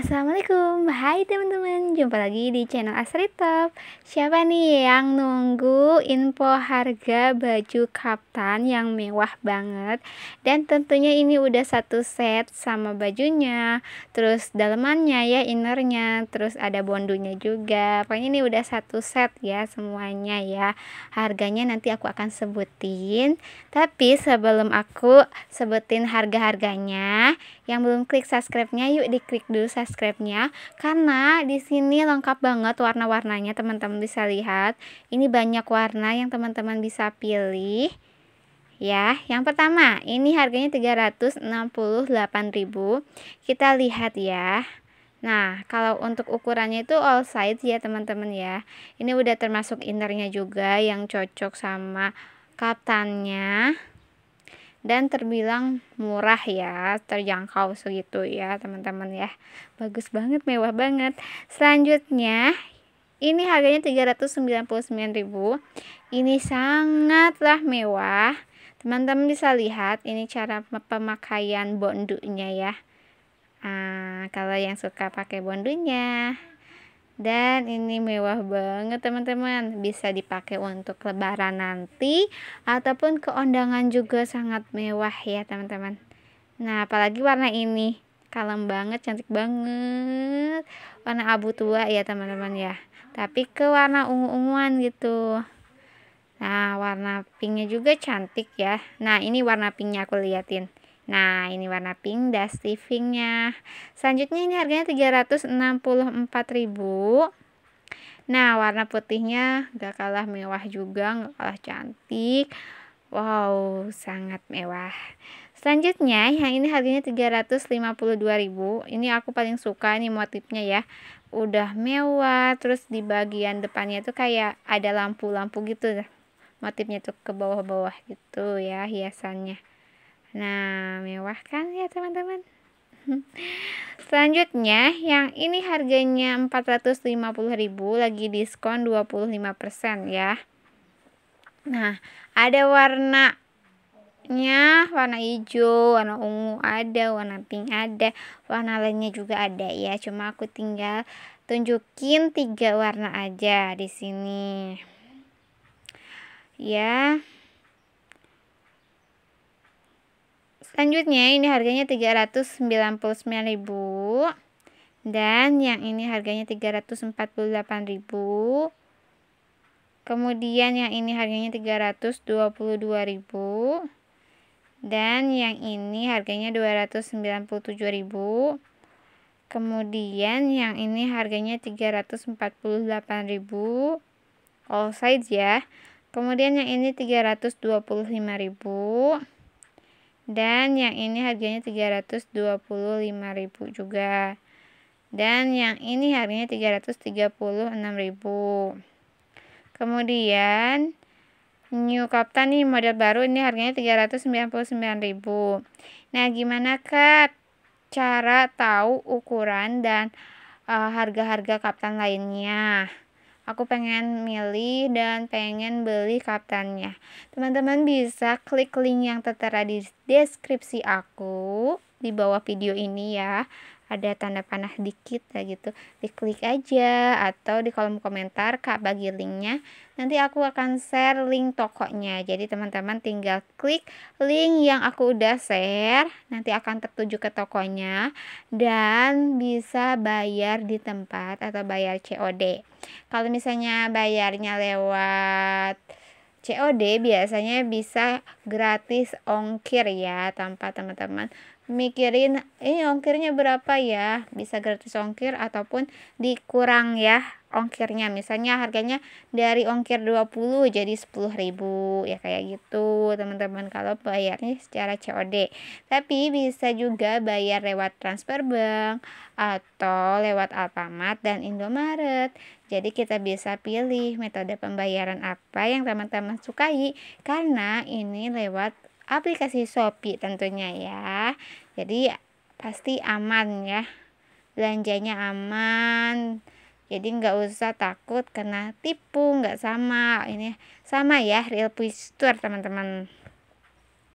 Assalamualaikum, hai teman-teman Jumpa lagi di channel Asri Top Siapa nih yang nunggu info harga baju kaftan yang mewah banget Dan tentunya ini udah satu set sama bajunya Terus dalemannya ya, innernya Terus ada bondunya juga Pokoknya ini udah satu set ya semuanya ya Harganya nanti aku akan sebutin Tapi sebelum aku sebutin harga-harganya yang belum klik subscribe-nya yuk diklik dulu subscribe-nya karena di sini lengkap banget warna-warnanya teman-teman bisa lihat. Ini banyak warna yang teman-teman bisa pilih. Ya, yang pertama, ini harganya 368.000. Kita lihat ya. Nah, kalau untuk ukurannya itu all size ya teman-teman ya. Ini udah termasuk innernya juga yang cocok sama nya dan terbilang murah ya, terjangkau segitu ya, teman-teman ya. Bagus banget, mewah banget. Selanjutnya, ini harganya 399.000. Ini sangatlah mewah. Teman-teman bisa lihat ini cara pemakaian bondunya ya. Ah, kalau yang suka pakai bondunya dan ini mewah banget teman-teman bisa dipakai untuk lebaran nanti ataupun ke undangan juga sangat mewah ya teman-teman nah apalagi warna ini kalem banget cantik banget warna abu tua ya teman-teman ya tapi ke warna ungu-unguan gitu nah warna pinknya juga cantik ya nah ini warna pinknya aku liatin Nah, ini warna pink dusty pinknya. Selanjutnya ini harganya 364.000. Nah, warna putihnya gak kalah mewah juga, gak kalah cantik. Wow, sangat mewah. Selanjutnya, yang ini harganya 352.000. Ini aku paling suka nih motifnya ya. Udah mewah, terus di bagian depannya tuh kayak ada lampu-lampu gitu. Motifnya tuh ke bawah-bawah gitu ya hiasannya. Nah, mewah kan ya teman-teman? Selanjutnya, yang ini harganya 450.000 lagi diskon 25% ya. Nah, ada warna nya warna hijau, warna ungu ada, warna pink ada, warna lainnya juga ada ya. Cuma aku tinggal tunjukin tiga warna aja di sini. Ya. Selanjutnya ini harganya 399.000 dan yang ini harganya 348.000. Kemudian yang ini harganya 322.000 dan yang ini harganya 297.000. Kemudian yang ini harganya 348.000 all size ya. Kemudian yang ini 325.000 dan yang ini harganya 325.000 juga dan yang ini harganya 336.000 kemudian New captain nih model baru ini harganya 399.000 nah gimana kak cara tahu ukuran dan eh, harga-harga uh, harga -harga kapten lainnya Aku pengen milih dan pengen beli kaptennya. Teman-teman bisa klik link yang tertera di deskripsi aku di bawah video ini ya. Ada tanda panah dikit ya gitu. Diklik aja atau di kolom komentar Kak bagi linknya. Nanti aku akan share link tokonya. Jadi teman-teman tinggal klik link yang aku udah share. Nanti akan tertuju ke tokonya dan bisa bayar di tempat atau bayar COD. Kalau misalnya bayarnya lewat COD biasanya bisa gratis ongkir ya tanpa teman-teman mikirin ini ongkirnya berapa ya bisa gratis ongkir ataupun dikurang ya ongkirnya misalnya harganya dari ongkir 20 jadi 10 ribu ya kayak gitu teman-teman kalau bayarnya secara COD tapi bisa juga bayar lewat transfer bank atau lewat Alfamart dan Indomaret jadi kita bisa pilih metode pembayaran apa yang teman-teman sukai karena ini lewat aplikasi Shopee tentunya ya. Jadi pasti aman ya. Belanjanya aman. Jadi nggak usah takut kena tipu, nggak sama. Ini sama ya real push teman-teman.